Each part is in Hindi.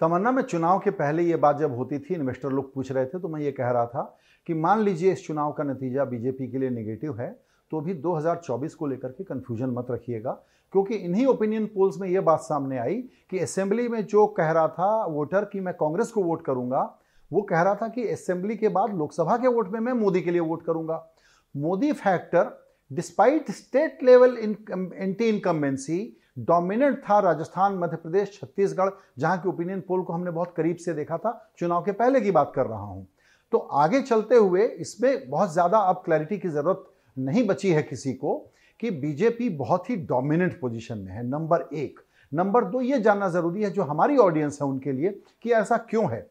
तमन्ना में चुनाव के पहले ये बात जब होती थी इन्वेस्टर लोग पूछ रहे थे तो मैं ये कह रहा था कि मान लीजिए इस चुनाव का नतीजा बीजेपी के लिए निगेटिव है तो भी 2024 को लेकर के कन्फ्यूजन मत रखिएगा क्योंकि इन्हीं ओपिनियन पोल्स में यह बात सामने आई कि असेंबली में जो कह रहा था वोटर कि मैं कांग्रेस को वोट करूंगा वो कह रहा था कि असेंबली के बाद लोकसभा के वोट में मैं मोदी के लिए वोट करूंगा Modi factor despite state level anti incumbency dominant था राजस्थान मध्य प्रदेश छत्तीसगढ़ जहां के ओपिनियन पोल को हमने बहुत करीब से देखा था चुनाव के पहले की बात कर रहा हूं तो आगे चलते हुए इसमें बहुत ज़्यादा अब क्लैरिटी की ज़रूरत नहीं बची है किसी को कि बीजेपी बहुत ही डोमिनेंट पोजीशन में है नंबर एक नंबर दो ये जानना ज़रूरी है जो हमारी ऑडियंस है उनके लिए कि ऐसा क्यों है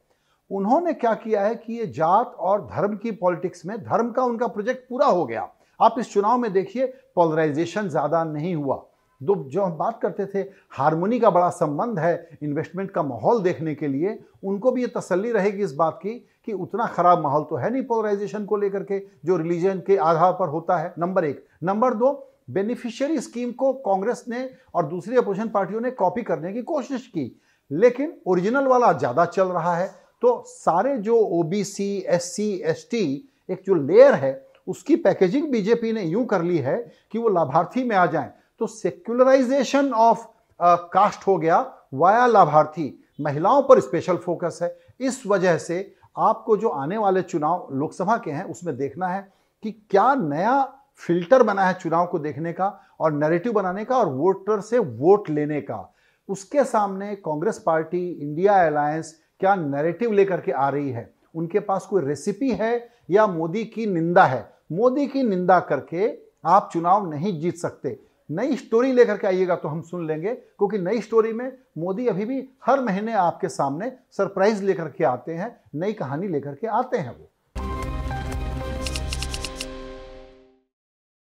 उन्होंने क्या किया है कि ये जात और धर्म की पॉलिटिक्स में धर्म का उनका प्रोजेक्ट पूरा हो गया आप इस चुनाव में देखिए पोलराइजेशन ज़्यादा नहीं हुआ दो जो हम बात करते थे हारमोनी का बड़ा संबंध है इन्वेस्टमेंट का माहौल देखने के लिए उनको भी ये तसल्ली रहेगी इस बात की कि उतना ख़राब माहौल तो है नहीं पोलराइजेशन को लेकर के जो रिलीजन के आधार पर होता है नंबर एक नंबर दो बेनिफिशियरी स्कीम को कांग्रेस ने और दूसरी अपोजिशन पार्टियों ने कॉपी करने की कोशिश की लेकिन ओरिजिनल वाला ज़्यादा चल रहा है तो सारे जो O B C S C S T एक जो लेयर है उसकी पैकेजिंग बीजेपी ने यूं कर ली है कि वो लाभार्थी में आ जाए तो सेक्युलराइजेशन ऑफ कास्ट हो गया वाया लाभार्थी महिलाओं पर स्पेशल फोकस है इस वजह से आपको जो आने वाले चुनाव लोकसभा के हैं उसमें देखना है कि क्या नया फिल्टर बना है चुनाव को देखने का और नैरेटिव बनाने का और वोटर से वोट लेने का उसके सामने कांग्रेस पार्टी इंडिया अलायंस क्या नैरेटिव लेकर के आ रही है उनके पास कोई रेसिपी है या मोदी की निंदा है मोदी की निंदा करके आप चुनाव नहीं जीत सकते नई स्टोरी लेकर के आइएगा तो हम सुन लेंगे क्योंकि नई स्टोरी में मोदी अभी भी हर महीने आपके सामने सरप्राइज लेकर के आते हैं नई कहानी लेकर के आते हैं वो